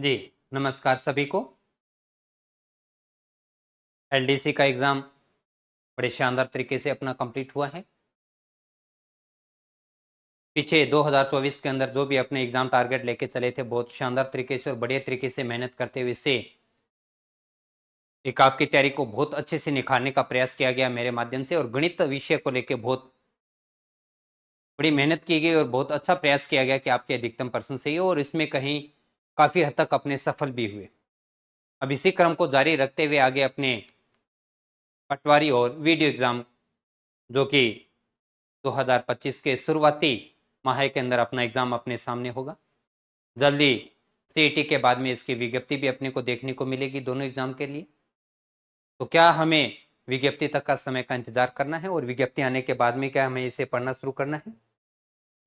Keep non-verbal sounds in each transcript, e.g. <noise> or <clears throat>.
जी नमस्कार सभी को एलडीसी का एग्ज़ाम बड़े शानदार तरीके से अपना कंप्लीट हुआ है पीछे 2024 के अंदर जो भी अपने एग्ज़ाम टारगेट लेके चले थे बहुत शानदार तरीके से और बढ़िया तरीके से मेहनत करते हुए से एक आपकी तैयारी को बहुत अच्छे से निखारने का प्रयास किया गया मेरे माध्यम से और गणित विषय को लेकर बहुत बड़ी मेहनत की गई और बहुत अच्छा प्रयास किया गया कि आपके अधिकतम पर्सन सही हो और इसमें कहीं काफ़ी हद तक अपने सफल भी हुए अब इसी क्रम को जारी रखते हुए आगे अपने पटवारी और वीडियो एग्ज़ाम जो कि 2025 के शुरुआती माह के अंदर अपना एग्ज़ाम अपने सामने होगा जल्दी सी e के बाद में इसकी विज्ञप्ति भी अपने को देखने को मिलेगी दोनों एग्ज़ाम के लिए तो क्या हमें विज्ञप्ति तक का समय का इंतजार करना है और विज्ञप्ति आने के बाद में क्या हमें इसे पढ़ना शुरू करना है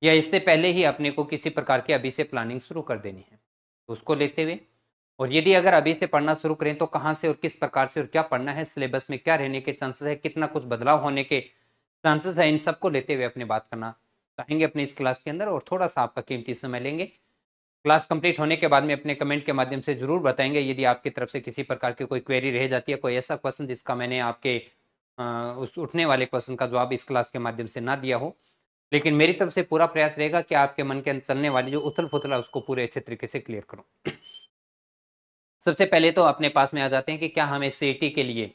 या इससे पहले ही अपने को किसी प्रकार की अभी से प्लानिंग शुरू कर देनी है उसको लेते हुए और यदि अगर अभी से पढ़ना शुरू करें तो कहाँ से और किस प्रकार से और क्या पढ़ना है सिलेबस में क्या रहने के चांसेस है कितना कुछ बदलाव होने के चांसेस है इन सबको लेते हुए अपने बात करना चाहेंगे अपने इस क्लास के अंदर और थोड़ा सा आपका कीमती समय लेंगे क्लास कंप्लीट होने के बाद में अपने कमेंट के माध्यम से जरूर बताएंगे यदि आपकी तरफ से किसी प्रकार की कोई क्वेरी रह जाती है कोई ऐसा क्वेश्चन जिसका मैंने आपके उस उठने वाले क्वेश्चन का जवाब इस क्लास के माध्यम से ना दिया हो लेकिन मेरी तरफ से पूरा प्रयास रहेगा कि आपके मन के अंदर चलने वाली जो उथल फुथल है उसको पूरे अच्छे तरीके से क्लियर करूँ सबसे पहले तो अपने पास में आ जाते हैं कि क्या हमें सी के लिए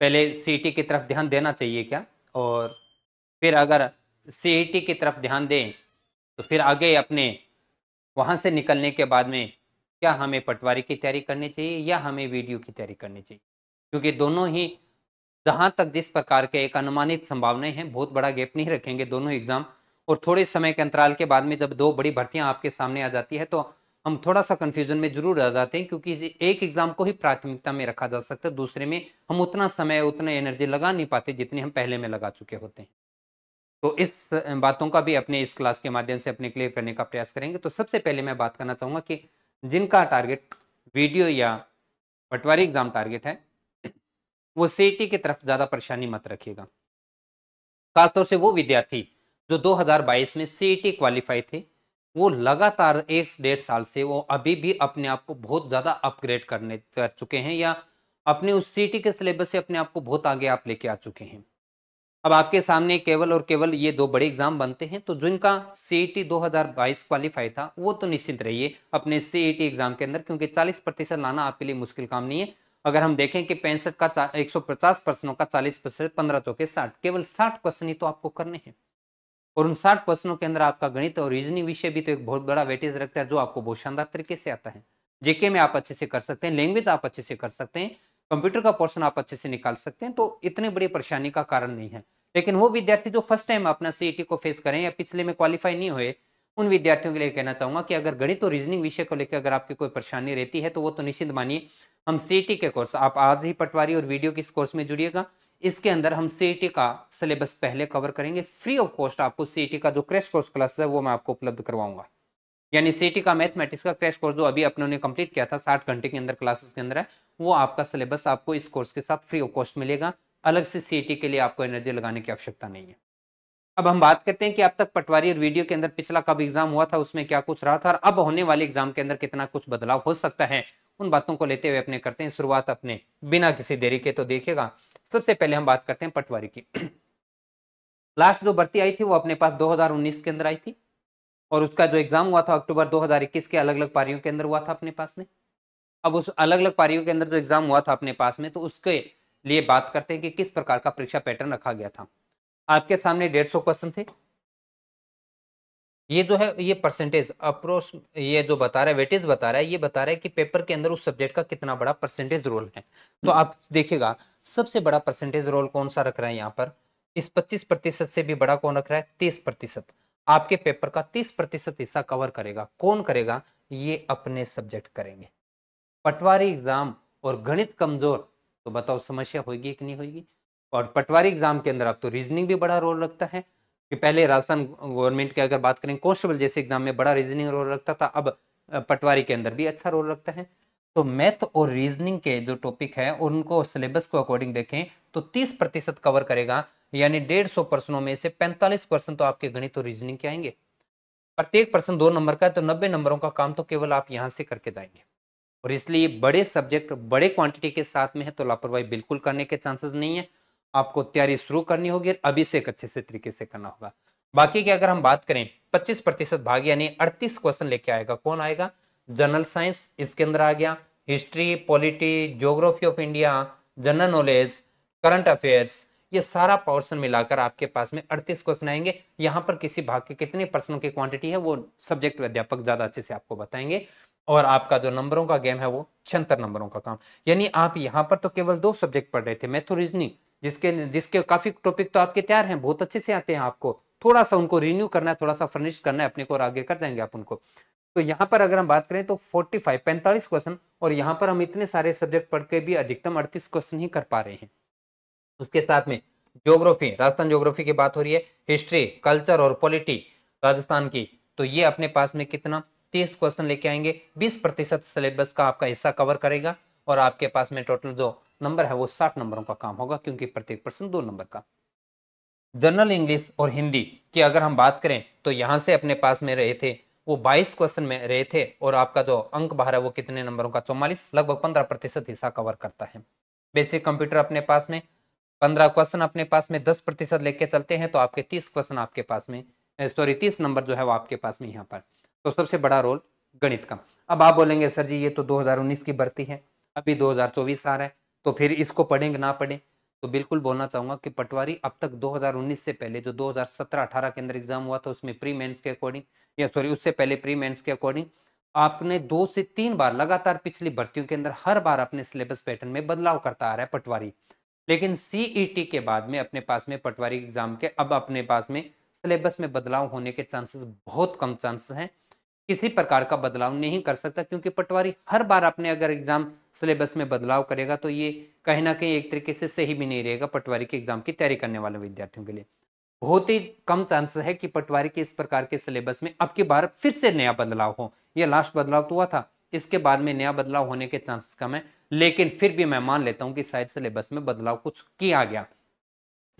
पहले सी की तरफ ध्यान देना चाहिए क्या और फिर अगर सी की तरफ ध्यान दें तो फिर आगे अपने वहाँ से निकलने के बाद में क्या हमें पटवारी की तैयारी करनी चाहिए या हमें वीडियो की तैयारी करनी चाहिए क्योंकि दोनों ही जहां तक जिस प्रकार के एक अनुमानित संभावनाएं हैं बहुत बड़ा गैप नहीं रखेंगे दोनों एग्जाम और थोड़े समय के अंतराल के बाद में जब दो बड़ी भर्तियां आपके सामने आ जाती है तो हम थोड़ा सा कन्फ्यूजन में जरूर आ जाते हैं क्योंकि एक एग्जाम को ही प्राथमिकता में रखा जा सकता है दूसरे में हम उतना समय उतना एनर्जी लगा नहीं पाते जितने हम पहले में लगा चुके होते हैं तो इस बातों का भी अपने इस क्लास के माध्यम से अपने क्लियर करने का प्रयास करेंगे तो सबसे पहले मैं बात करना चाहूँगा कि जिनका टारगेट वीडियो या पटवारी एग्जाम टारगेट है वो सीटी की तरफ ज़्यादा परेशानी मत रखिएगा खासतौर से वो विद्यार्थी जो 2022 में सीटी क्वालिफाई थे वो लगातार एक डेढ़ साल से वो अभी भी अपने आप को बहुत ज़्यादा अपग्रेड करने कर चुके हैं या अपने उस सीटी के सिलेबस से अपने आप को बहुत आगे आप लेके आ चुके हैं अब आपके सामने केवल और केवल ये दो बड़े एग्जाम बनते हैं तो जिनका सीईटी 2022 क्वालिफाई था वो तो निश्चित रहिए अपने सीईटी एग्जाम के अंदर क्योंकि 40 प्रतिशत लाना आपके लिए मुश्किल काम नहीं है अगर हम देखें कि पैंसठ का एक सौ पचास क्वेश्चनों का चालीस प्रतिशत पंद्रह चौके तो साठ केवल साठ क्वेश्चन ही तो आपको करने हैं और उन साठ क्वेश्चनों के अंदर आपका गणित और रीजनिंग विषय भी तो एक बहुत बड़ा वेटेज रखता है जो आपको बहुत शानदार तरीके से आता है जेके में आप अच्छे से कर सकते हैं लैंग्वेज आप अच्छे से कर सकते हैं कंप्यूटर का पोर्शन आप अच्छे से निकाल सकते हैं तो इतने बड़ी परेशानी का कारण नहीं है लेकिन वो विद्यार्थी जो फर्स्ट टाइम अपना सीई को फेस करें या पिछले में क्वालिफाई नहीं हुए उन विद्यार्थियों के लिए कहना चाहूंगा कि अगर गणित और रीजनिंग विषय को लेकर अगर आपकी कोई परेशानी रहती है तो वो तो निश्चित मानिए हम सीटी e के कोर्स आप आज ही पटवारी और वीडियो किस कोर्स में जुड़िएगा इसके अंदर हम सीटी e का सिलेबस पहले कवर करेंगे फ्री ऑफ कॉस्ट आपको सीटी e का जो क्रैश कोर्स क्लास है वो मैं आपको उपलब्ध करवाऊंगा यानी सीटी का मैथमेटिक्स का क्रैश कोर्स जो अभी अपनों ने कंप्लीट किया था साठ घंटे के अंदर क्लासेस के अंदर है वो आपका सिलेबस आपको इस कोर्स के साथ फ्री ऑफ कॉस्ट मिलेगा अलग से सीटी के लिए आपको एनर्जी लगाने की आवश्यकता नहीं है अब हम बात करते हैं कि अब तक पटवारी और वीडियो के अंदर पिछला कब एग्जाम हुआ था उसमें क्या कुछ रहा था और अब होने वाले एग्जाम के अंदर कितना कुछ बदलाव हो सकता है उन बातों को लेते हुए अपने करते हैं शुरुआत अपने बिना किसी देरी के तो देखेगा सबसे पहले हम बात करते हैं पटवारी की <clears throat> लास्ट जो भर्ती आई थी वो अपने पास दो के अंदर आई थी और उसका जो एग्जाम हुआ था अक्टूबर दो के अलग अलग पारियों के अंदर हुआ था अपने पास में अब उस अलग अलग पारियों के अंदर जो एग्जाम हुआ था अपने पास में तो उसके लिए बात करते हैं कि किस प्रकार का परीक्षा पैटर्न रखा गया था आपके सामने डेढ़ सौ क्वेश्चन थे ये जो है ये परसेंटेज अप्रोच ये जो बता रहा है वेटेज बता रहा है ये बता रहा है कि पेपर के अंदर उस सब्जेक्ट का कितना बड़ा परसेंटेज रोल है तो आप देखिएगा सबसे बड़ा परसेंटेज रोल कौन सा रख रहा है यहाँ पर इस पच्चीस प्रतिशत से भी बड़ा कौन रख रहा है तीस प्रतिशत आपके पेपर का तीस प्रतिशत हिस्सा कवर करेगा कौन करेगा ये अपने सब्जेक्ट करेंगे पटवारी एग्जाम और गणित कमजोर तो बताओ समस्या होगी कि नहीं होगी और पटवारी एग्जाम के अंदर आप तो रीजनिंग भी बड़ा रोल रखता है कि पहले राजस्थान गवर्नमेंट की अगर बात करें कॉन्स्टेबल जैसे एग्जाम में बड़ा रीजनिंग रोल रखता था अब पटवारी के अंदर भी अच्छा रोल रखता है तो मैथ और रीजनिंग के जो टॉपिक है उनको सिलेबस को अकॉर्डिंग देखें तो तीस प्रतिशत कवर करेगा यानी डेढ़ सौ प्रश्नों में से पैंतालीस परसेंट तो आपके गणित और रीजनिंग के आएंगे प्रत्येक प्रश्न दो नंबर का है तो नब्बे नंबरों का काम तो केवल आप यहाँ से करके जाएंगे और इसलिए बड़े सब्जेक्ट बड़े क्वांटिटी के साथ में है तो लापरवाही बिल्कुल करने के चांसेस नहीं है आपको तैयारी शुरू करनी होगी अभी से एक अच्छे से तरीके से करना होगा बाकी की अगर हम बात करें 25 प्रतिशत भाग यानी 38 क्वेश्चन लेके आएगा कौन आएगा जनरल साइंस इसके अंदर आ गया history polity geography of India general knowledge current affairs ये सारा पोर्सन मिलाकर आपके पास में 38 क्वेश्चन आएंगे यहाँ पर किसी भाग के कितने पर्सनों की क्वांटिटी है वो सब्जेक्ट अध्यापक ज्यादा अच्छे से आपको बताएंगे और आपका जो नंबरों का गेम है वो छिहत्तर नंबरों का काम यानी आप यहाँ पर तो केवल दो सब्जेक्ट पढ़ रहे थे मैथ रीजनिंग जिसके जिसके काफी टॉपिक तो आपके तैयार हैं बहुत अच्छे से आते हैं आपको थोड़ा सा उनको रिन्यू करना है थोड़ा सा फर्निश करना है अपने को और आगे कर देंगे आप उनको तो यहाँ पर अगर हम बात करें तो 45 पैंतालीस क्वेश्चन और यहाँ पर हम इतने सारे सब्जेक्ट पढ़ के भी अधिकतम 38 क्वेश्चन ही कर पा रहे हैं उसके साथ में ज्योग्राफी राजस्थान ज्योग्राफी की बात हो रही है हिस्ट्री कल्चर और पॉलिटी राजस्थान की तो ये अपने पास में कितना तीस क्वेश्चन लेके आएंगे बीस प्रतिशत सिलेबस का आपका हिस्सा कवर करेगा और आपके पास में टोटल जो नंबर है वो साठ नंबरों का काम होगा क्योंकि प्रत्येक प्रश्न दो नंबर का जनरल इंग्लिश और हिंदी की अगर हम बात करें तो यहाँ से अपने पास में रहे थे वो 22 क्वेश्चन में रहे थे और आपका जो अंक बाहर है वो कितने नंबरों का चौवालीस लगभग 15 प्रतिशत हिस्सा कवर करता है बेसिक कंप्यूटर अपने पास में 15 क्वेश्चन अपने पास में 10 प्रतिशत लेके चलते हैं तो आपके 30 क्वेश्चन आपके पास में सॉरी 30 नंबर जो है वो आपके पास में यहाँ पर तो सबसे बड़ा रोल गणित का अब आप बोलेंगे सर जी ये तो दो की भर्ती है अभी 2024 आ रहा है तो फिर इसको पढ़ेंगे ना पढ़ें तो बिल्कुल बोलना चाहूंगा कि पटवारी अब तक 2019 से पहले जो 2017-18 के अंदर एग्जाम हुआ था उसमें प्री मेंस के अकॉर्डिंग या सॉरी उससे पहले प्री मेंस के अकॉर्डिंग आपने दो से तीन बार लगातार पिछली भर्तियों के अंदर हर बार अपने सिलेबस पैटर्न में बदलाव करता आ रहा है पटवारी लेकिन सीई e के बाद में अपने पास में पटवारी एग्जाम के अब अपने पास में सिलेबस में बदलाव होने के चांसेस बहुत कम चांसेस हैं किसी प्रकार का बदलाव नहीं कर सकता क्योंकि पटवारी हर बार अपने अगर एग्जाम सिलेबस में बदलाव करेगा तो ये कहीं ना कहीं एक तरीके से सही भी नहीं रहेगा पटवारी के एग्जाम की तैयारी करने वाले विद्यार्थियों के लिए बहुत ही कम चांस है कि पटवारी के इस प्रकार के सिलेबस में अब की बार फिर से नया बदलाव हो यह लास्ट बदलाव तो हुआ था इसके बाद में नया बदलाव होने के चांसेस कम है लेकिन फिर भी मैं मान लेता हूँ कि शायद सिलेबस में बदलाव कुछ किया गया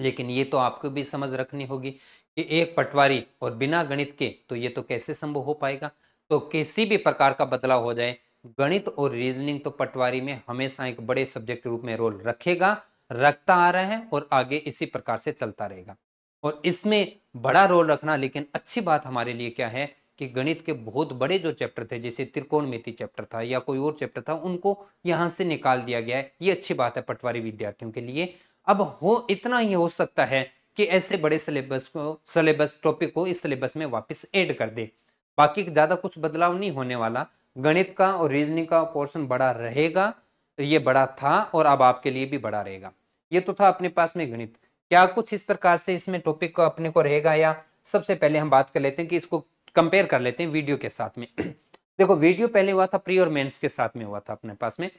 लेकिन ये तो आपको भी समझ रखनी होगी कि एक पटवारी और बिना गणित के तो ये तो कैसे संभव हो पाएगा तो किसी भी प्रकार का बदलाव हो जाए गणित और रीजनिंग तो पटवारी में हमेशा एक बड़े सब्जेक्ट के रूप में रोल रखेगा रखता आ रहा है और आगे इसी प्रकार से चलता रहेगा और इसमें बड़ा रोल रखना लेकिन अच्छी बात हमारे लिए क्या है कि गणित के बहुत बड़े जो चैप्टर थे जैसे त्रिकोण चैप्टर था या कोई और चैप्टर था उनको यहाँ से निकाल दिया गया है ये अच्छी बात है पटवारी विद्यार्थियों के लिए अब हो इतना ही हो सकता है कि ऐसे बड़े सिलेबस को सिलेबस टॉपिक को इस सिलेबस में वापस ऐड कर दे बाकी ज़्यादा कुछ बदलाव नहीं होने वाला गणित का और रीजनिंग का पोर्शन बड़ा रहेगा ये बड़ा था और अब आपके लिए भी बड़ा रहेगा ये तो था अपने पास में गणित क्या कुछ इस प्रकार से इसमें टॉपिक अपने को रहेगा या सबसे पहले हम बात कर लेते हैं कि इसको कंपेयर कर लेते हैं वीडियो के साथ में <clears throat> देखो वीडियो पहले हुआ था प्री और मेंस के साथ में हुआ था अपने पास में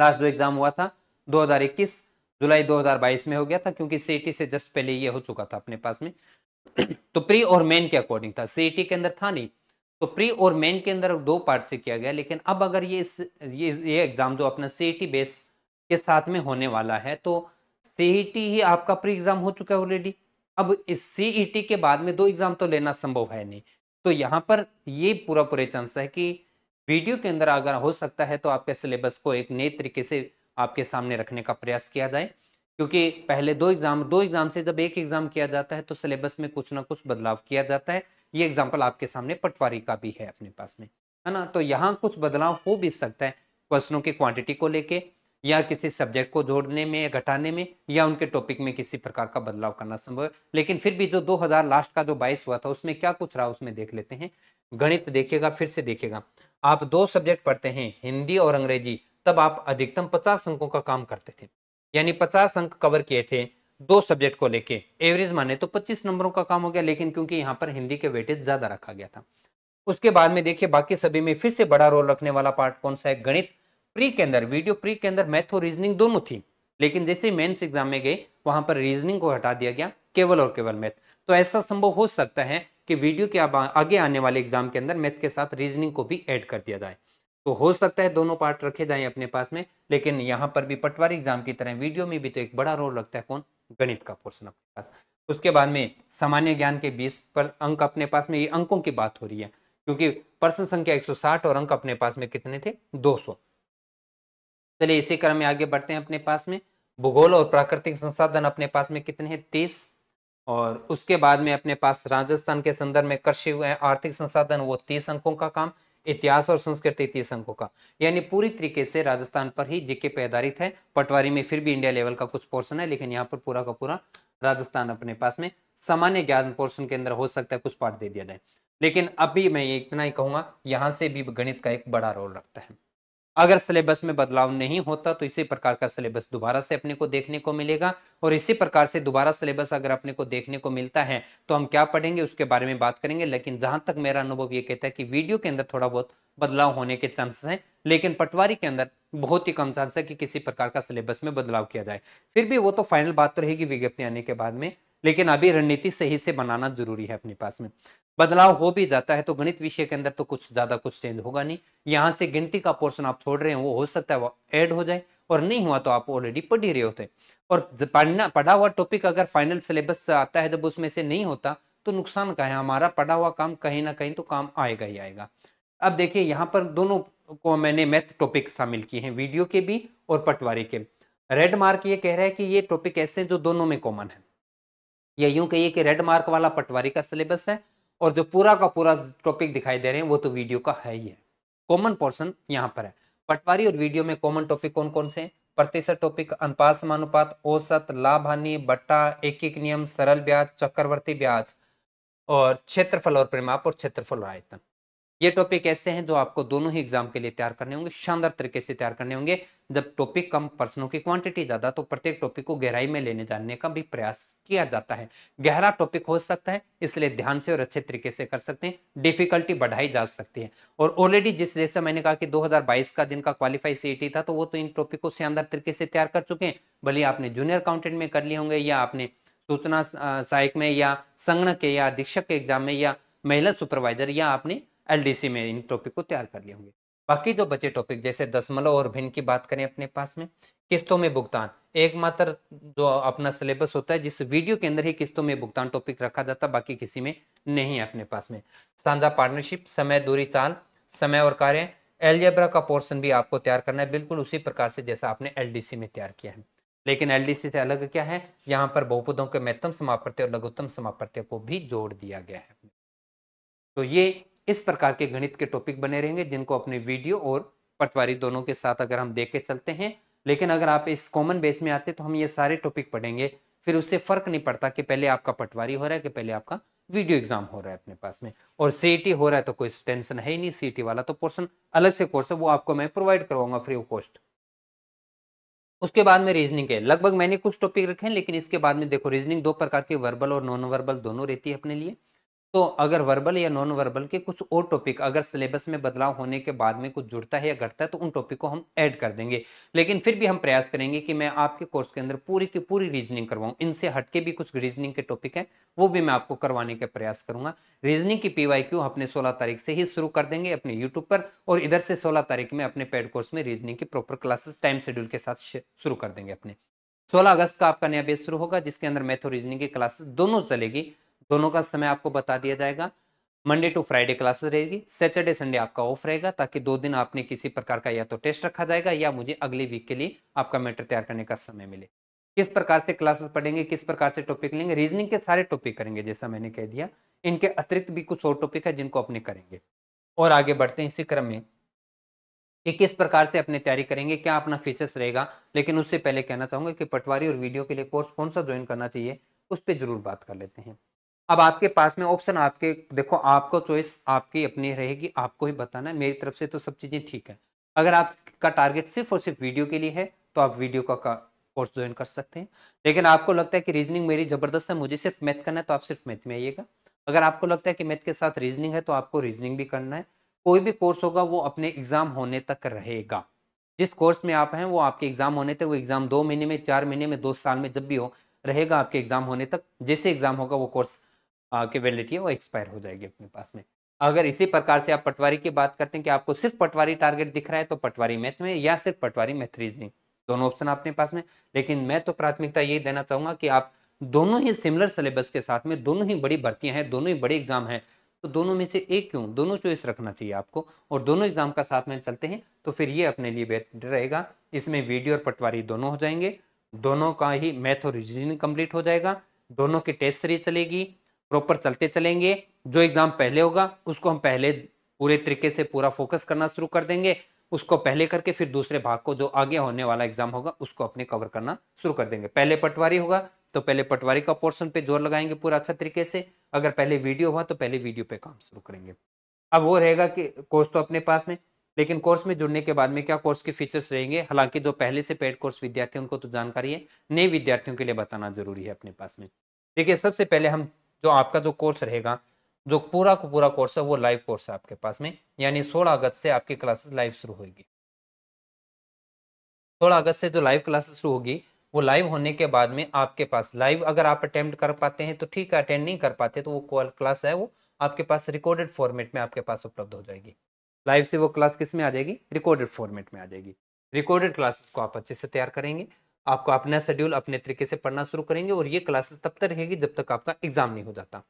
लास्ट <clears throat> जो एग्जाम हुआ था 2021 जुलाई 2022 में हो गया था क्योंकि सीटी e से जस्ट पहले ये हो चुका था अपने पास में तो प्री और मेन के अकॉर्डिंग था सीटी e के अंदर था नहीं तो प्री और मेन के अंदर दो पार्ट से किया गया लेकिन अब अगर ये इस ये ये एग्जाम जो अपना सीईटी बेस e के साथ में होने वाला है तो सीईटी ही आपका प्री एग्जाम हो चुका है ऑलरेडी अब इस सीईटी के बाद में दो एग्जाम तो लेना संभव है नहीं तो यहाँ पर ये पूरा पूरे चांस है कि वीडियो के अंदर अगर हो सकता है तो आपके सिलेबस को एक नए तरीके से आपके सामने रखने का प्रयास किया जाए क्योंकि पहले दो एग्जाम दो एग्जाम से जब एक एग्जाम किया जाता है तो सिलेबस में कुछ ना कुछ बदलाव किया जाता है ये एग्जाम्पल आपके सामने पटवारी का भी है अपने पास में है ना तो यहाँ कुछ बदलाव हो भी सकता है क्वेश्चनों की क्वांटिटी को लेके या किसी सब्जेक्ट को जोड़ने में या घटाने में या उनके टॉपिक में किसी प्रकार का बदलाव करना संभव है लेकिन फिर भी जो 2000 लास्ट का जो 22 हुआ था उसमें क्या कुछ रहा उसमें देख लेते हैं गणित देखिएगा फिर से देखिएगा आप दो सब्जेक्ट पढ़ते हैं हिंदी और अंग्रेजी तब आप अधिकतम पचास अंकों का काम करते थे यानी पचास अंक कवर किए थे दो सब्जेक्ट को लेके एवरेज माने तो पच्चीस नंबरों का काम हो गया लेकिन क्योंकि यहाँ पर हिंदी के वेटेज ज्यादा रखा गया था उसके बाद में देखिए बाकी सभी में फिर से बड़ा रोल रखने वाला पार्ट कौन सा है गणित प्री के अंदर वीडियो प्री के अंदर मैथ और रीजनिंग दोनों थी लेकिन जैसे मेन्स एग्जाम में गए वहां पर रीजनिंग को हटा दिया गया केवल और केवल मैथ तो ऐसा संभव हो सकता है कि वीडियो के आगे आने वाले एग्जाम के अंदर मैथ के साथ रीजनिंग को भी ऐड कर दिया जाए तो हो सकता है दोनों पार्ट रखे जाएं अपने पास में लेकिन यहाँ पर भी पटवारी एग्जाम की तरह वीडियो में भी तो एक बड़ा रोल लगता है कौन गणित का पोर्सन अपने पास उसके बाद में सामान्य ज्ञान के बीस पर अंक अपने पास में ये अंकों की बात हो रही है क्योंकि प्रश्न संख्या एक और अंक अपने पास में कितने थे दो चलिए इसी क्रम में आगे बढ़ते हैं अपने पास में भूगोल और प्राकृतिक संसाधन अपने पास में कितने हैं तीस और उसके बाद में अपने पास राजस्थान के संदर्भ में कृषि आर्थिक संसाधन वो तीस अंकों का काम इतिहास और संस्कृति तीस अंकों का यानी पूरी तरीके से राजस्थान पर ही जीके पे आधारित है पटवारी में फिर भी इंडिया लेवल का कुछ पोर्शन है लेकिन यहाँ पर पूरा का पूरा राजस्थान अपने पास में सामान्य ज्ञान पोर्शन के अंदर हो सकता है कुछ पार्ट दे दिया जाए लेकिन अभी मैं इतना ही कहूंगा यहाँ से भी गणित का एक बड़ा रोल रखता है अगर सिलेबस में बदलाव नहीं होता तो इसी प्रकार का सिलेबस दोबारा से अपने को देखने को मिलेगा और इसी प्रकार से दोबारा सिलेबस अगर अपने को देखने को मिलता है तो हम क्या पढ़ेंगे उसके बारे में बात करेंगे लेकिन जहां तक मेरा अनुभव ये कहता है कि वीडियो के अंदर थोड़ा बहुत बदलाव होने के चांसेस हैं लेकिन पटवारी के अंदर बहुत ही कम चांस है कि किसी प्रकार का सिलेबस में बदलाव किया जाए फिर भी वो तो फाइनल बात तो रहेगी विज्ञप्ति आने के बाद में लेकिन अभी रणनीति सही से बनाना जरूरी है अपने पास में बदलाव हो भी जाता है तो गणित विषय के अंदर तो कुछ ज्यादा कुछ चेंज होगा नहीं यहाँ से गिनती का पोर्शन आप छोड़ रहे हैं वो हो सकता है वो ऐड हो जाए और नहीं हुआ तो आप ऑलरेडी पढ़ ही रहे होते और पढ़ना पढ़ा हुआ टॉपिक अगर फाइनल सिलेबस से आता है जब उसमें से नहीं होता तो नुकसान का है हमारा पढ़ा हुआ काम कहीं ना कहीं तो काम आएगा ही आएगा अब देखिए यहाँ पर दोनों को मैंने मैथ टॉपिक शामिल किए हैं वीडियो के भी और पटवारी के रेड मार्क ये कह रहा है कि ये टॉपिक ऐसे हैं जो दोनों में कॉमन है या यूं कहिए कि रेड मार्क वाला पटवारी का सिलेबस है और जो पूरा का पूरा टॉपिक दिखाई दे रहे हैं वो तो वीडियो का है ही है कॉमन पोर्सन यहाँ पर है पटवारी और वीडियो में कॉमन टॉपिक कौन कौन से प्रतिशत टॉपिक अनुपात समानुपात औसत लाभ हानि बट्टा एक एक नियम सरल ब्याज चक्रवर्ती ब्याज और क्षेत्रफल और परिमाप और क्षेत्रफल आयतन ये टॉपिक ऐसे हैं जो आपको दोनों ही एग्जाम के लिए तैयार करने होंगे शानदार तरीके से तैयार करने होंगे जब टॉपिक कम पर्सनों की क्वांटिटी ज्यादा तो प्रत्येक टॉपिक को गहराई में लेने जाने का भी प्रयास किया जाता है गहरा टॉपिक हो सकता है इसलिए ध्यान से और अच्छे तरीके से कर सकते हैं डिफिकल्टी बढ़ाई जा सकती है और ऑलरेडी जिस जैसे मैंने कहा कि 2022 का जिनका क्वालिफाई सीईटी e था तो वो तो इन टॉपिक को शानदार तरीके से तैयार कर चुके हैं भले आपने जूनियर अकाउंटेंट में कर लिए होंगे या आपने सूचना सहायक में या संगणक के या अधीक्षक के एग्जाम में या महिला सुपरवाइजर या आपने एलडीसी में इन टॉपिक को तैयार कर लिए होंगे बाकी जो बचे टॉपिक जैसे दशमलव और भिन्न की बात करें अपने पास में किस्तों में भुगतान एकमात्र जो अपना सिलेबस होता है जिस वीडियो के अंदर ही किस्तों में भुगतान टॉपिक रखा जाता बाकी किसी में नहीं है अपने पास में साझा पार्टनरशिप समय दूरी चाल समय और कार्य एलजेब्रा का पोर्शन भी आपको तैयार करना है बिल्कुल उसी प्रकार से जैसा आपने एलडीसी में तैयार किया है लेकिन एलडीसी से अलग क्या है यहाँ पर बहुपुदों के महत्तम समापर्त्य और लघुत्तम समापर्त्य को भी जोड़ दिया गया है तो ये इस प्रकार के गणित के टॉपिक बने रहेंगे जिनको अपने वीडियो और पटवारी दोनों के साथ अगर हम देख के चलते हैं लेकिन अगर आप इस कॉमन बेस में आते तो हम ये सारे टॉपिक पढ़ेंगे फिर उससे फर्क नहीं पड़ता कि पहले आपका पटवारी हो रहा है कि पहले आपका वीडियो एग्जाम हो रहा है अपने पास में और सीईटी हो रहा है तो कोई टेंशन है ही नहीं सीईटी वाला तो पोर्सन अलग से कोर्स है वो आपको मैं प्रोवाइड करवाऊंगा फ्री ऑफ कॉस्ट उसके बाद में रीजनिंग है लगभग मैंने कुछ टॉपिक रखे हैं लेकिन इसके बाद में देखो रीजनिंग दो प्रकार की वर्बल और नॉन वर्बल दोनों रहती है अपने लिए तो अगर वर्बल या नॉन वर्बल के कुछ और टॉपिक अगर सिलेबस में बदलाव होने के बाद में कुछ जुड़ता है या घटता है तो उन टॉपिक को हम ऐड कर देंगे लेकिन फिर भी हम प्रयास करेंगे कि मैं आपके कोर्स के अंदर पूरी की पूरी रीजनिंग करवाऊँ इनसे हटके भी कुछ रीजनिंग के टॉपिक हैं वो भी मैं आपको करवाने का प्रयास करूंगा रीजनिंग की पी वाई क्यू अपने सोलह तारीख से ही शुरू कर देंगे अपने यूट्यूब पर और इधर से सोलह तारीख में अपने पेड कोर्स में रीजनिंग की प्रॉपर क्लासेस टाइम शेड्यूल के साथ शुरू कर देंगे अपने 16 अगस्त का आपका नया बेस शुरू होगा जिसके अंदर मैथो रीजनिंग की क्लासेस दोनों चलेगी दोनों का समय आपको बता दिया जाएगा मंडे टू फ्राइडे क्लासेस रहेगी सैटरडे संडे आपका ऑफ रहेगा ताकि दो दिन आपने किसी प्रकार का या तो टेस्ट रखा जाएगा या मुझे अगले वीक के लिए आपका मैटर तैयार करने का समय मिले किस प्रकार से क्लासेस पढ़ेंगे किस प्रकार से टॉपिक लेंगे रीजनिंग के सारे टॉपिक करेंगे जैसा मैंने कह दिया इनके अतिरिक्त भी कुछ और टॉपिक है जिनको अपने करेंगे और आगे बढ़ते हैं इसी क्रम में कि किस प्रकार से अपने तैयारी करेंगे क्या अपना फीचर्स रहेगा लेकिन उससे पहले कहना चाहूंगा कि पटवारी और वीडियो के लिए कोर्स कौन सा ज्वाइन करना चाहिए उस पर जरूर बात कर लेते हैं अब आपके पास में ऑप्शन आपके देखो आपको चॉइस आपकी अपनी रहेगी आपको ही बताना है मेरी तरफ से तो सब चीज़ें ठीक है अगर आपका टारगेट सिर्फ और सिर्फ वीडियो के लिए है तो आप वीडियो का, का कोर्स ज्वाइन कर सकते हैं लेकिन आपको लगता है कि रीजनिंग मेरी ज़बरदस्त है मुझे सिर्फ मैथ करना है तो आप सिर्फ मैथ में आइएगा अगर आपको लगता है कि मैथ के साथ रीजनिंग है तो आपको रीजनिंग भी करना है कोई भी कोर्स होगा वो अपने एग्जाम होने तक रहेगा जिस कोर्स में आप हैं वो आपके एग्जाम होने तक वो एग्जाम दो महीने में चार महीने में दो साल में जब भी हो रहेगा आपके एग्जाम होने तक जैसे एग्जाम होगा वो कोर्स की वैलिडिटी है वो एक्सपायर हो जाएगी अपने पास में अगर इसी प्रकार से आप पटवारी की बात करते हैं कि आपको सिर्फ पटवारी टारगेट दिख रहा है तो पटवारी मैथ में या सिर्फ पटवारी मैथ रीजनिंग दोनों ऑप्शन आपने पास में लेकिन मैं तो प्राथमिकता यही देना चाहूंगा कि आप दोनों ही सिमिलर सिलेबस के साथ में दोनों ही बड़ी भर्तियां हैं दोनों ही बड़े एग्जाम हैं तो दोनों में से एक क्यों दोनों चॉइस रखना चाहिए आपको और दोनों एग्जाम का साथ में चलते हैं तो फिर ये अपने लिए बेहतर रहेगा इसमें वीडियो और पटवारी दोनों हो जाएंगे दोनों का ही मैथ और रीजनिंग कंप्लीट हो जाएगा दोनों की टेस्ट सीरीज चलेगी प्रॉपर चलते चलेंगे जो एग्ज़ाम पहले होगा उसको हम पहले पूरे तरीके से पूरा फोकस करना शुरू कर देंगे उसको पहले करके फिर दूसरे भाग को जो आगे होने वाला एग्जाम होगा उसको अपने कवर करना शुरू कर देंगे पहले पटवारी होगा तो पहले पटवारी का पोर्शन पे जोर लगाएंगे पूरा अच्छा तरीके से अगर पहले वीडियो हुआ तो पहले वीडियो पे काम शुरू करेंगे अब वो रहेगा कि कोर्स तो अपने पास में लेकिन कोर्स में जुड़ने के बाद में क्या कोर्स के फीचर्स रहेंगे हालांकि जो पहले से पेड कोर्स विद्यार्थी उनको तो जानकारी है नए विद्यार्थियों के लिए बताना जरूरी है अपने पास में देखिए सबसे पहले हम जो आपका जो कोर्स रहेगा जो पूरा को पूरा कोर्स है वो लाइव कोर्स है आपके पास में यानी सोलह अगस्त से आपकी क्लासेस लाइव शुरू होगी सोलह अगस्त से जो लाइव क्लासेस शुरू होगी वो लाइव होने के बाद में आपके पास लाइव अगर आप अटेम्प्ट कर पाते हैं तो ठीक है अटेंड नहीं कर पाते तो वो कॉल क्लास है वो आपके पास रिकॉर्डेड फॉर्मेट में आपके पास उपलब्ध हो जाएगी लाइव से वो क्लास किस में आ जाएगी रिकॉर्डेड फॉर्मेट में आ जाएगी रिकॉर्डेड क्लासेस को आप अच्छे से तैयार करेंगे आपको अपना शेड्यूल अपने तरीके से पढ़ना शुरू करेंगे और ये क्लासेस तब तक रहेगी जब तक आपका एग्जाम नहीं हो जाता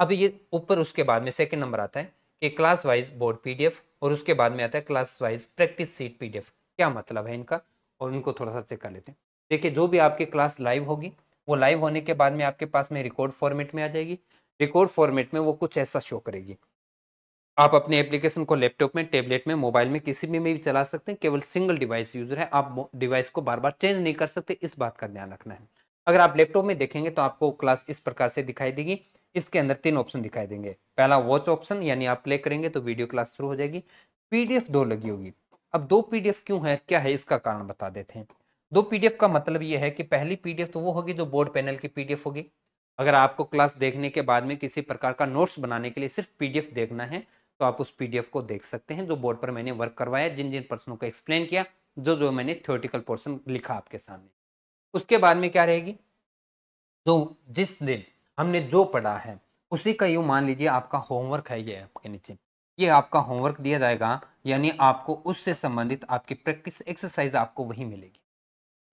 अब ये ऊपर उसके बाद में सेकेंड नंबर आता है कि क्लास वाइज बोर्ड पीडीएफ और उसके बाद में आता है class wise practice sheet PDF क्या मतलब है इनका और इनको थोड़ा सा चेक कर लेते हैं देखिए जो भी आपकी क्लास लाइव होगी वो लाइव होने के बाद में आपके पास में रिकॉर्ड फॉर्मेट में आ जाएगी रिकॉर्ड फॉर्मेट में वो कुछ ऐसा शो करेगी आप अपने एप्लीकेशन को लैपटॉप में टेबलेट में मोबाइल में किसी भी में भी चला सकते हैं केवल सिंगल डिवाइस यूजर है आप डिवाइस को बार बार चेंज नहीं कर सकते इस बात का ध्यान रखना है अगर आप लैपटॉप में देखेंगे तो आपको क्लास इस प्रकार से दिखाई देगी इसके अंदर तीन ऑप्शन दिखाई देंगे पहला वॉच ऑप्शन यानी आप प्ले करेंगे तो वीडियो क्लास शुरू हो जाएगी पीडीएफ दो लगी होगी अब दो पीडीएफ क्यों है क्या है इसका कारण बता देते हैं दो पीडीएफ का मतलब यह है कि पहली पीडीएफ तो वो होगी जो बोर्ड पैनल की पीडीएफ होगी अगर आपको क्लास देखने के बाद में किसी प्रकार का नोट्स बनाने के लिए सिर्फ पीडीएफ देखना है तो आप उस पीडीएफ को देख सकते हैं जो बोर्ड पर मैंने वर्क करवाया जिन जिन प्रश्नों को एक्सप्लेन किया जो जो मैंने थ्योरेटिकल पोर्सन लिखा आपके सामने उसके बाद में क्या रहेगी जो तो जिस दिन हमने जो पढ़ा है उसी का यूँ मान लीजिए आपका होमवर्क है ये आपके नीचे ये आपका होमवर्क दिया जाएगा यानी आपको उससे संबंधित आपकी प्रैक्टिस एक्सरसाइज आपको वहीं मिलेगी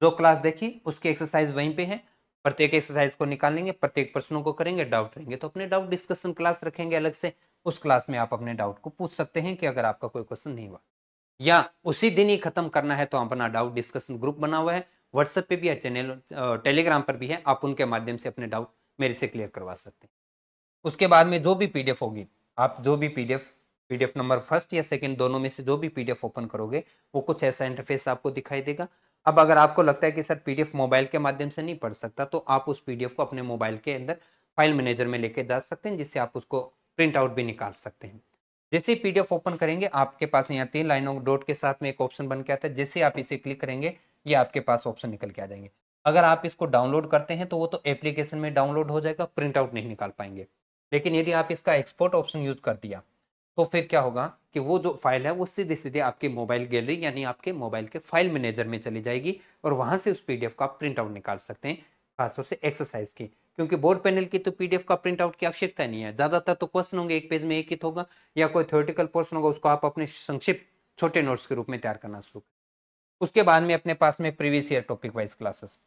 जो क्लास देखी उसकी एक्सरसाइज वहीं पे है प्रत्येक एक्सरसाइज को निकालेंगे प्रत्येक प्रश्नों को करेंगे डाउट रहेंगे तो अपने डाउट डिस्कशन क्लास रखेंगे अलग से उस क्लास में आप अपने डाउट को पूछ सकते हैं कि अगर आपका कोई क्वेश्चन नहीं हुआ या उसी दिन ही खत्म करना है तो अपना डाउट डिस्कशन ग्रुप बना हुआ है व्हाट्सएप पे भी है चैनल टेलीग्राम पर भी है आप उनके माध्यम से अपने डाउट मेरे से क्लियर करवा सकते हैं उसके बाद में जो भी पीडीएफ होगी आप जो भी पीडीएफ पीडीएफ नंबर फर्स्ट या सेकंड दोनों में से जो भी पीडीएफ ओपन करोगे वो कुछ ऐसा इंटरफेस आपको दिखाई देगा अब अगर आपको लगता है कि सर पी मोबाइल के माध्यम से नहीं पढ़ सकता तो आप उस पी को अपने मोबाइल के अंदर फाइल मैनेजर में लेके जा सकते हैं जिससे आप उसको प्रिंट आउट भी निकाल सकते हैं जैसे ही पीडीएफ ओपन करेंगे आपके पास यहाँ तीन लाइनों डॉट के साथ में एक ऑप्शन बन के आता है जैसे आप इसे क्लिक करेंगे ये आपके पास ऑप्शन निकल के आ जाएंगे अगर आप इसको डाउनलोड करते हैं तो वो तो एप्लीकेशन में डाउनलोड हो जाएगा प्रिंट आउट नहीं निकाल पाएंगे लेकिन यदि आप इसका एक्सपोर्ट ऑप्शन यूज कर दिया तो फिर क्या होगा कि वो जो फाइल है वो सीधे सीधे आपके मोबाइल गैलरी यानी आपके मोबाइल के फाइल मैनेजर में चली जाएगी और वहां से उस पीडीएफ का प्रिंट आउट निकाल सकते हैं खासतौर से एक्सरसाइज की क्योंकि बोर्ड पैनल की तो पीडीएफ का प्रिंट आउट की आवश्यकता नहीं है ज्यादातर तो क्वेश्चन होंगे एक पेज में एक ही होगा या कोई थ्योरेटिकल पोर्सन होगा उसको आप अपने संक्षिप्त छोटे नोट्स के रूप में तैयार करना शुरू उसके बाद में अपने पास में previous year topic wise classes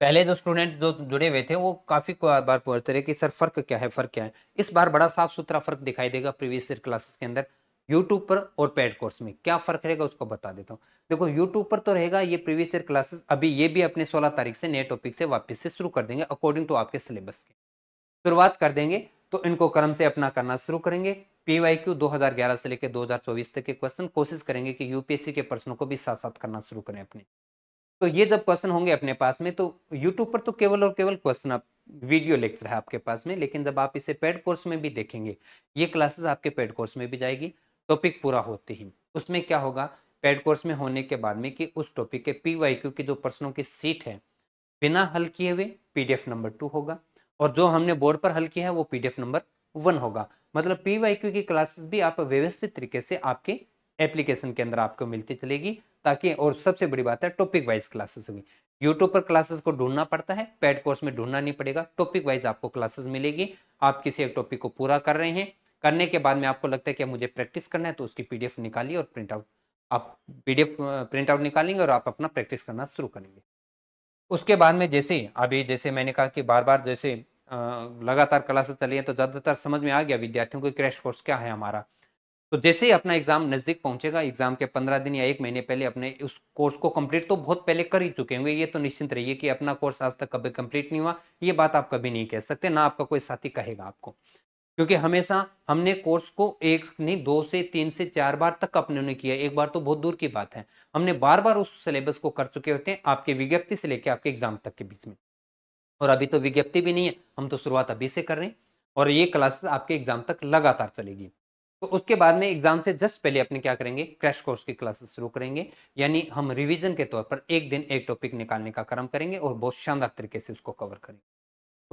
पहले जो स्टूडेंट जो जुड़े हुए थे वो काफ़ी बार पूछते रहे कि सर फर्क क्या है फर्क क्या है इस बार बड़ा साफ सुथरा फर्क दिखाई देगा प्रीवियस ईयर क्लासेस के अंदर यूट्यूब पर और पेड कोर्स में क्या फ़र्क रहेगा उसको बता देता हूँ देखो यूट्यूब पर तो रहेगा ये प्रीवियस ईयर क्लासेस अभी ये भी अपने 16 तारीख से नए टॉपिक से वापस से शुरू कर देंगे अकॉर्डिंग टू आपके सिलेबस के शुरुआत कर देंगे तो इनको क्रम से अपना करना शुरू करेंगे पी वाई क्यू दो से लेकर चौबीस तक के क्वेश्चन कोशिश करेंगे कि यूपीएससी के प्रश्नों को भी साथ साथ करना शुरू करें अपने तो ये जब क्वेश्चन होंगे अपने पास में तो यूट्यूब पर तो केवल और केवल क्वेश्चन आप वीडियो लेक्चर है आपके पास में लेकिन जब आप इसे पेड कोर्स में भी देखेंगे ये क्लासेस आपके पेड कोर्स में भी जाएगी टॉपिक पूरा होते ही उसमें क्या होगा पेड कोर्स में होने के बाद में कि उस टॉपिक के पी वाई क्यू की जो प्रश्नों की सीट है बिना हल किए हुए पीडीएफ नंबर टू होगा और जो हमने बोर्ड पर हल किया है वो पीडीएफ नंबर वन होगा मतलब पी वाई क्यू की क्लासेस भी आप व्यवस्थित तरीके से आपके एप्लीकेशन के अंदर आपको मिलती चलेगी ताकि और सबसे बड़ी बात है टॉपिक वाइज क्लासेस होगी यूट्यूब पर क्लासेस को ढूंढना पड़ता है पेड कोर्स में ढूंढना नहीं पड़ेगा टॉपिक वाइज आपको क्लासेस मिलेगी आप किसी एक टॉपिक को पूरा कर रहे हैं करने के बाद में आपको लगता है कि मुझे प्रैक्टिस करना है तो उसकी पीडीएफ निकालिए और प्रिंट आउट आप पीडीएफ प्रिंट आउट निकालेंगे और आप अपना प्रैक्टिस करना शुरू करेंगे उसके बाद में जैसे अभी जैसे मैंने कहा कि बार बार जैसे लगातार क्लासेस चली है तो ज़्यादातर समझ में आ गया विद्यार्थियों को क्रैश कोर्स क्या है हमारा तो जैसे ही अपना एग्जाम नज़दीक पहुंचेगा एग्जाम के पंद्रह दिन या एक महीने पहले अपने उस कोर्स को कंप्लीट तो बहुत पहले कर ही चुके होंगे ये तो निश्चिंत रहिए कि अपना कोर्स आज तक कभी कंप्लीट नहीं हुआ ये बात आप कभी नहीं कह सकते ना आपका कोई साथी कहेगा आपको क्योंकि हमेशा हमने कोर्स को एक नहीं दो से तीन से चार बार तक अपने ने किया एक बार तो बहुत दूर की बात है हमने बार बार उस सिलेबस को कर चुके होते हैं आपके विज्ञप्ति से लेकर आपके एग्जाम तक के बीच में और अभी तो विज्ञप्ति भी नहीं है हम तो शुरुआत अभी से कर रहे हैं और ये क्लासेस आपके एग्जाम तक लगातार चलेगी तो उसके बाद में एग्जाम से जस्ट पहले अपने क्या करेंगे क्रैश कोर्स की क्लासेस शुरू करेंगे यानी हम रिवीजन के तौर पर एक दिन एक टॉपिक निकालने का क्रम करेंगे और बहुत शानदार तरीके से उसको कवर करेंगे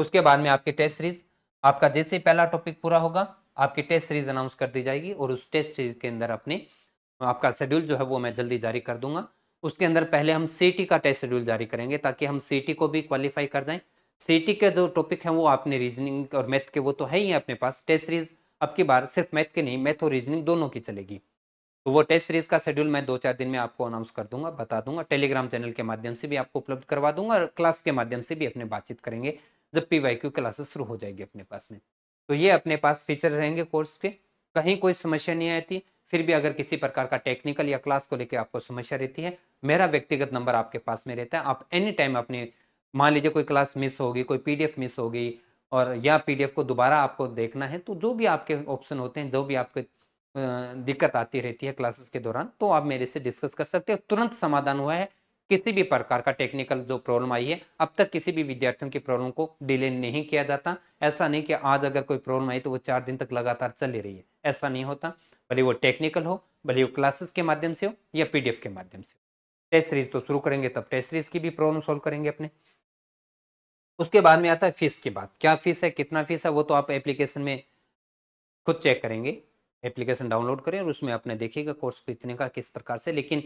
उसके बाद में आपके टेस्ट सीरीज आपका जैसे पहला टॉपिक पूरा होगा आपकी टेस्ट सीरीज अनाउंस कर दी जाएगी और उस टेस्ट सीरीज के अंदर अपने आपका शेड्यूल जो है वो मैं जल्दी जारी कर दूंगा उसके अंदर पहले हम सी का टेस्ट शेड्यूल जारी करेंगे ताकि हम सी को भी क्वालिफाई कर जाएं सी के जो टॉपिक हैं वो आपने रीजनिंग और मैथ के वो तो है ही अपने पास टेस्ट सीरीज अब की बार सिर्फ मैथ के नहीं मैथ और रीजनिंग दोनों की चलेगी तो वो टेस्ट सीरीज का शेड्यूल मैं दो चार दिन में आपको अनाउंस कर दूंगा बता दूंगा टेलीग्राम चैनल के माध्यम से भी आपको उपलब्ध करवा दूंगा और क्लास के माध्यम से भी अपने बातचीत करेंगे जब पी वाई क्यू क्लासेस शुरू हो जाएगी अपने पास में तो ये अपने पास फीचर रहेंगे कोर्स के कहीं कोई समस्या नहीं आती फिर भी अगर किसी प्रकार का टेक्निकल या क्लास को लेकर आपको समस्या रहती है मेरा व्यक्तिगत नंबर आपके पास में रहता है आप एनी टाइम अपने मान लीजिए कोई क्लास मिस होगी कोई पी मिस होगी और या पी को दोबारा आपको देखना है तो जो भी आपके ऑप्शन होते हैं जो भी आपके दिक्कत आती रहती है क्लासेस के दौरान तो आप मेरे से डिस्कस कर सकते हो तुरंत समाधान हुआ है किसी भी प्रकार का टेक्निकल जो प्रॉब्लम आई है अब तक किसी भी विद्यार्थियों की प्रॉब्लम को डिले नहीं किया जाता ऐसा नहीं कि आज अगर कोई प्रॉब्लम आई तो वो चार दिन तक लगातार चली रही है ऐसा नहीं होता भले वो टेक्निकल हो भले वो क्लासेस के माध्यम से हो या पीडीएफ के माध्यम से टेस्ट सीरीज तो शुरू करेंगे तब टेस्ट सीरीज की भी प्रॉब्लम सोल्व करेंगे अपने उसके बाद में आता है फीस की बात क्या फीस है कितना फीस है वो तो आप एप्लीकेशन में खुद चेक करेंगे एप्लीकेशन डाउनलोड करें और उसमें आपने देखिएगा कोर्स कितने का किस प्रकार से लेकिन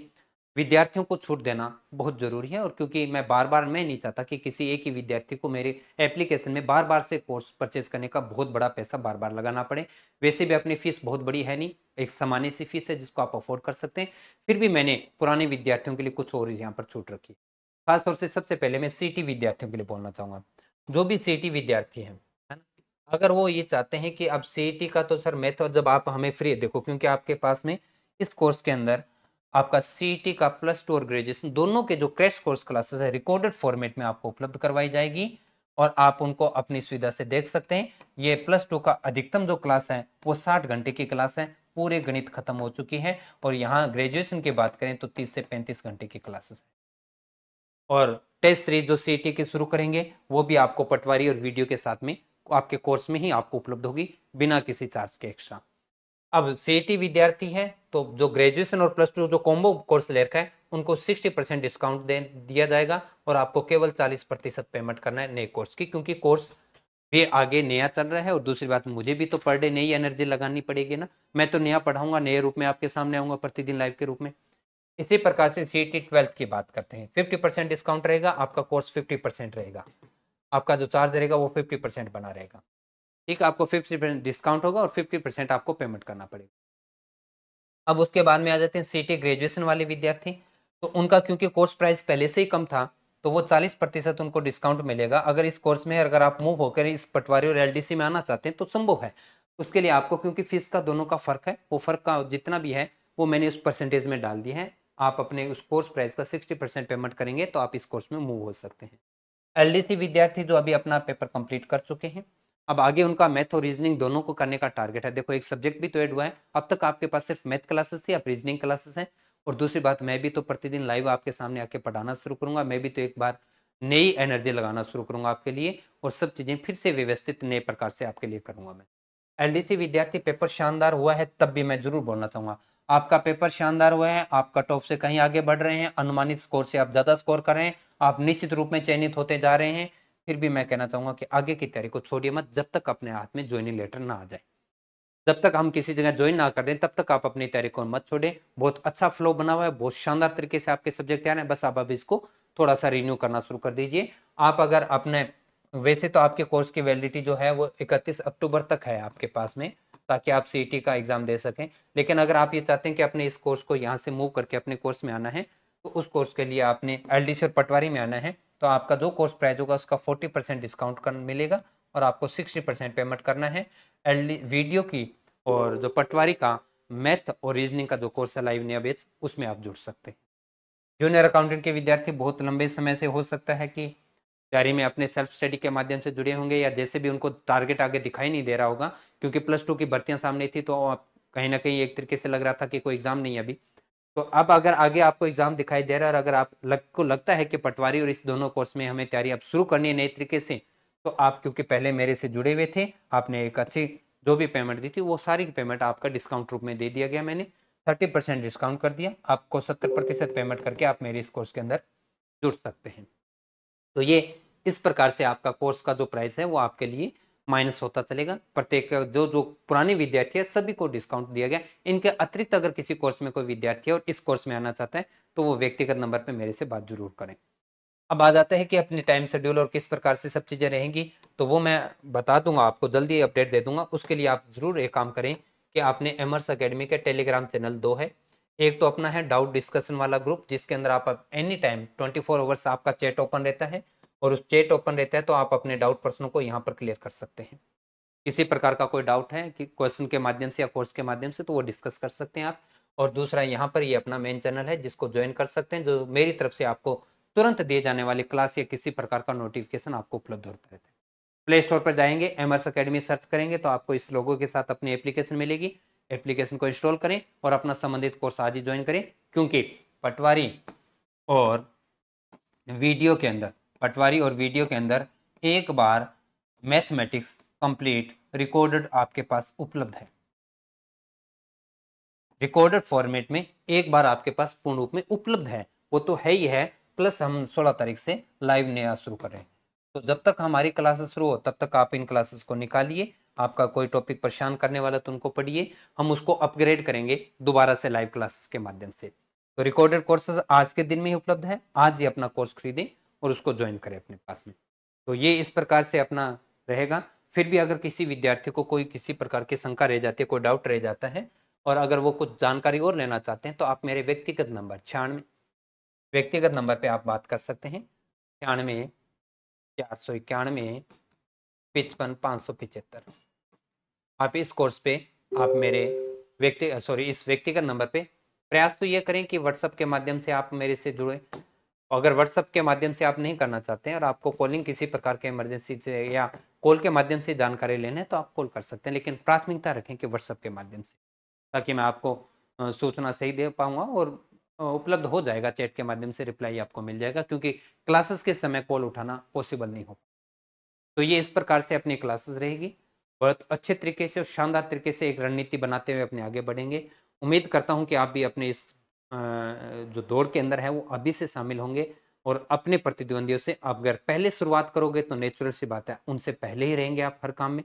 विद्यार्थियों को छूट देना बहुत ज़रूरी है और क्योंकि मैं बार बार मैं नहीं चाहता कि किसी एक ही विद्यार्थी को मेरे एप्लीकेशन में बार बार से कोर्स परचेज करने का बहुत बड़ा पैसा बार बार लगाना पड़े वैसे भी अपनी फ़ीस बहुत बड़ी है नहीं एक सामान्य सी फीस है जिसको आप अफोर्ड कर सकते हैं फिर भी मैंने पुराने विद्यार्थियों के लिए कुछ और यहाँ पर छूट रखी खासतौर से सबसे पहले मैं सी विद्यार्थियों के लिए बोलना चाहूँगा जो भी सी विद्यार्थी हैं अगर वो ये चाहते हैं कि अब सी का तो सर और जब आप हमें फ्री देखो क्योंकि आपके पास में इस कोर्स के अंदर आपका सी का प्लस टू और ग्रेजुएशन दोनों के जो क्रैश कोर्स क्लासेस है रिकॉर्डेड फॉर्मेट में आपको उपलब्ध करवाई जाएगी और आप उनको अपनी सुविधा से देख सकते हैं ये प्लस टू का अधिकतम जो क्लास है वो साठ घंटे की क्लास है पूरे गणित खत्म हो चुकी है और यहाँ ग्रेजुएशन की बात करें तो तीस से पैंतीस घंटे की क्लासेस है और टेस्ट सीरीज जो सी की शुरू करेंगे वो भी आपको पटवारी और वीडियो के साथ में आपके कोर्स में ही आपको उपलब्ध होगी बिना किसी चार्ज के एक्स्ट्रा अब सीटी विद्यार्थी है तो जो ग्रेजुएशन और प्लस टू जो कॉम्बो कोर्स ले रखा है उनको 60 परसेंट डिस्काउंट दे दिया जाएगा और आपको केवल 40 प्रतिशत पेमेंट करना है नए कोर्स की क्योंकि कोर्स भी आगे नया चल रहा है और दूसरी बात मुझे भी तो पर डे नई एनर्जी लगानी पड़ेगी ना मैं तो नया पढ़ाऊंगा नए रूप में आपके सामने आऊंगा प्रतिदिन लाइव के रूप में इसी प्रकार से सी टी ट्वेल्थ की बात करते हैं फिफ्टी परसेंट डिस्काउंट रहेगा आपका कोर्स फिफ्टी परसेंट रहेगा आपका जो चार्ज रहेगा वो फिफ्टी परसेंट बना रहेगा ठीक आपको फिफ्टी परसेंट डिस्काउंट होगा और फिफ्टी परसेंट आपको पेमेंट करना पड़ेगा अब उसके बाद में आ जाते हैं सीटी ग्रेजुएशन वाले विद्यार्थी तो उनका क्योंकि कोर्स प्राइस पहले से ही कम था तो वो चालीस प्रतिशत उनको डिस्काउंट मिलेगा अगर इस कोर्स में अगर आप मूव होकर इस पटवारी और सी में आना चाहते हैं तो संभव है उसके लिए आपको क्योंकि फीस का दोनों का फर्क है वो फर्क का जितना भी है वो मैंने उस परसेंटेज में डाल दिया है आप अपने उस कोर्स प्राइस का सिक्सटी परसेंट पेमेंट करेंगे तो आप इस कोर्स में मूव हो सकते हैं सी विद्यार्थी जो अभी अपना पेपर कंप्लीट कर चुके हैं अब आगे उनका मैथ और रीजनिंग दोनों को करने का टारगेट है देखो एक सब्जेक्ट भी तो ऐड हुआ है अब तक आपके पास सिर्फ मैथ क्लासेस थी अब रीजनिंग क्लासेस हैं और दूसरी बात मैं भी तो प्रतिदिन लाइव आपके सामने आके पढ़ाना शुरू करूंगा मैं भी तो एक बार नई एनर्जी लगाना शुरू करूंगा आपके लिए और सब चीज़ें फिर से व्यवस्थित नए प्रकार से आपके लिए करूंगा मैं एल विद्यार्थी पेपर शानदार हुआ है तब भी मैं जरूर बोलना चाहूंगा आपका पेपर शानदार हुआ है आप कट ऑफ से कहीं आगे बढ़ रहे हैं अनुमानित स्कोर से आप ज़्यादा स्कोर कर रहे हैं आप निश्चित रूप में चयनित होते जा रहे हैं फिर भी मैं कहना चाहूंगा कि आगे की तैयारी को छोड़िए मत जब तक अपने हाथ में ज्वाइनिंग लेटर ना आ जाए जब तक हम किसी जगह ज्वाइन ना कर दें तब तक आप अपनी तैयारी को मत छोड़ें बहुत अच्छा फ्लो बना हुआ है बहुत शानदार तरीके से आपके सब्जेक्ट तैयार है बस आप अब इसको थोड़ा सा रिन्यू करना शुरू कर दीजिए आप अगर अपने वैसे तो आपके कोर्स की वैलिडिटी जो है वो 31 अक्टूबर तक है आपके पास में ताकि आप सी e का एग्जाम दे सकें लेकिन अगर आप ये चाहते हैं कि अपने इस कोर्स को यहाँ से मूव करके अपने कोर्स में आना है तो उस कोर्स के लिए आपने एल और पटवारी में आना है तो आपका जो कोर्स प्राइस होगा उसका फोर्टी परसेंट डिस्काउंट कर मिलेगा और आपको सिक्सटी परसेंट पेमेंट करना है वीडियो की और जो पटवारी का मैथ और रीजनिंग का जो कोर्स है लाइव नया बेच उसमें आप जुड़ सकते हैं जूनियर अकाउंटेंट के विद्यार्थी बहुत लंबे समय से हो सकता है कि तैयारी में अपने सेल्फ स्टडी के माध्यम से जुड़े होंगे या जैसे भी उनको टारगेट आगे दिखाई नहीं दे रहा होगा क्योंकि प्लस टू की भर्तियां सामने थी तो कहीं ना कहीं एक तरीके से लग रहा था कि कोई एग्जाम नहीं है अभी तो अब अगर आगे आपको एग्जाम दिखाई दे रहा है और अगर आप लग, को लगता है कि पटवारी और इस दोनों कोर्स में हमें तैयारी अब शुरू करनी है नए तरीके से तो आप क्योंकि पहले मेरे से जुड़े हुए थे आपने एक अच्छी जो भी पेमेंट दी थी वो सारी पेमेंट आपका डिस्काउंट रूप में दे दिया गया मैंने थर्टी परसेंट डिस्काउंट कर दिया आपको सत्तर प्रतिशत पेमेंट करके आप मेरे इस कोर्स के अंदर जुड़ सकते हैं तो ये इस प्रकार से आपका कोर्स का जो प्राइस है वो आपके लिए माइनस होता चलेगा प्रत्येक जो जो पुराने विद्यार्थी है सभी को डिस्काउंट दिया गया इनके अतिरिक्त अगर किसी कोर्स में कोई विद्यार्थी है और इस कोर्स में आना चाहता है तो वो व्यक्तिगत नंबर पर मेरे से बात जरूर करें अब आ जाता है कि अपने टाइम शेड्यूल और किस प्रकार से सब चीज़ें रहेंगी तो वो मैं बता दूंगा आपको जल्दी अपडेट दे दूंगा उसके लिए आप ज़रूर एक काम करें कि आपने एमर्स अकेडमी के टेलीग्राम चैनल दो है एक तो अपना है डाउट डिस्कशन वाला ग्रुप जिसके अंदर आप any time twenty four hours आपका चैट ओपन रहता है और उस चैट ओपन रहता है तो आप अपने डाउट प्रश्नों को यहाँ पर क्लियर कर सकते हैं किसी प्रकार का कोई डाउट है कि क्वेश्चन के माध्यम से या कोर्स के माध्यम से तो वो डिस्कस कर सकते हैं आप और दूसरा यहाँ पर ये यह अपना मेन चैनल है जिसको ज्वाइन कर सकते हैं जो मेरी तरफ से आपको तुरंत दिए जाने वाले क्लास या किसी प्रकार का नोटिफिकेशन आपको उपलब्ध होता रहता है प्ले स्टोर पर जाएंगे एम एस सर्च करेंगे तो आपको इस लोगों के साथ अपनी एप्लीकेशन मिलेगी एप्लीकेशन को इंस्टॉल करें और अपना संबंधित कोर्स आज ही ज्वाइन करें क्योंकि पटवारी और वीडियो के अंदर पटवारी और वीडियो के अंदर एक बार मैथमेटिक्स कंप्लीट रिकॉर्डेड आपके पास उपलब्ध है रिकॉर्डेड फॉर्मेट में एक बार आपके पास पूर्ण रूप में उपलब्ध है वो तो है ही है प्लस हम 16 तारीख से लाइव नया शुरू कर रहे हैं तो जब तक हमारी क्लासेस शुरू हो तब तक आप इन क्लासेस को निकालिए आपका कोई टॉपिक परेशान करने वाला तो उनको पढ़िए हम उसको अपग्रेड करेंगे दोबारा से लाइव क्लासेस के माध्यम से तो रिकॉर्डेड कोर्सेज आज के दिन में ही उपलब्ध है आज ही अपना कोर्स खरीदें और उसको ज्वाइन करें अपने पास में तो ये इस प्रकार से अपना रहेगा फिर भी अगर किसी विद्यार्थी को कोई किसी प्रकार की शंका रह जाती है कोई डाउट रह जाता है और अगर वो कुछ जानकारी और लेना चाहते हैं तो आप मेरे व्यक्तिगत नंबर छियानवे व्यक्तिगत नंबर पे आप बात कर सकते हैं छियानवे चार सौ इक्यानवे पचपन पाँच सौ पिचहत्तर आप इस कोर्स पे आप मेरे व्यक्ति सॉरी इस व्यक्तिगत नंबर पे प्रयास तो ये करें कि व्हाट्सएप के माध्यम से आप मेरे से जुड़े अगर व्हाट्सअप के माध्यम से आप नहीं करना चाहते हैं और आपको कॉलिंग किसी प्रकार के इमरजेंसी से या कॉल के माध्यम से जानकारी लेने तो आप कॉल कर सकते हैं लेकिन प्राथमिकता रखें कि व्हाट्सअप के माध्यम से ताकि मैं आपको सूचना सही दे पाऊंगा और उपलब्ध हो जाएगा चैट के माध्यम से रिप्लाई आपको मिल जाएगा क्योंकि क्लासेस के समय कॉल उठाना पॉसिबल नहीं हो तो ये इस प्रकार से अपनी क्लासेस रहेगी बहुत अच्छे तरीके से और शानदार तरीके से एक रणनीति बनाते हुए अपने आगे बढ़ेंगे उम्मीद करता हूँ कि आप भी अपने इस जो दौड़ के अंदर है वो अभी से शामिल होंगे और अपने प्रतिद्वंदियों से आप अगर पहले शुरुआत करोगे तो नेचुरल सी बात है उनसे पहले ही रहेंगे आप हर काम में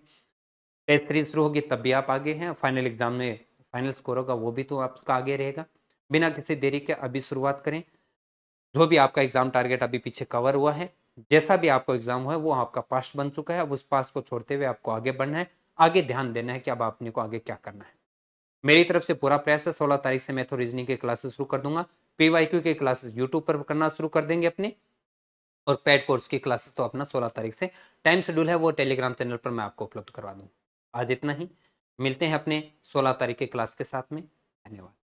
टेस्ट सीरीज शुरू होगी तब भी आप आगे हैं फाइनल एग्जाम में फाइनल स्कोर होगा वो भी तो आपका आगे रहेगा बिना किसी देरी के अभी शुरुआत करें जो भी आपका एग्जाम टारगेट अभी पीछे कवर हुआ है जैसा भी आपको एग्जाम हुआ है वो आपका पास्ट बन चुका है अब उस पास को छोड़ते हुए आपको आगे बढ़ना है आगे ध्यान देना है कि अब आपने को आगे क्या करना है मेरी तरफ से पूरा प्रयास है सोलह तारीख से मैथो तो रीजनिंग के क्लासेस शुरू कर दूंगा पीवाईक्यू के क्लासेस यूट्यूब पर करना शुरू कर देंगे अपने और पैड कोर्स की क्लासेस तो अपना सोलह तारीख से टाइम शेड्यूल है वो टेलीग्राम चैनल पर मैं आपको उपलब्ध करवा दूँ आज इतना ही मिलते हैं अपने सोलह तारीख के क्लास के साथ में धन्यवाद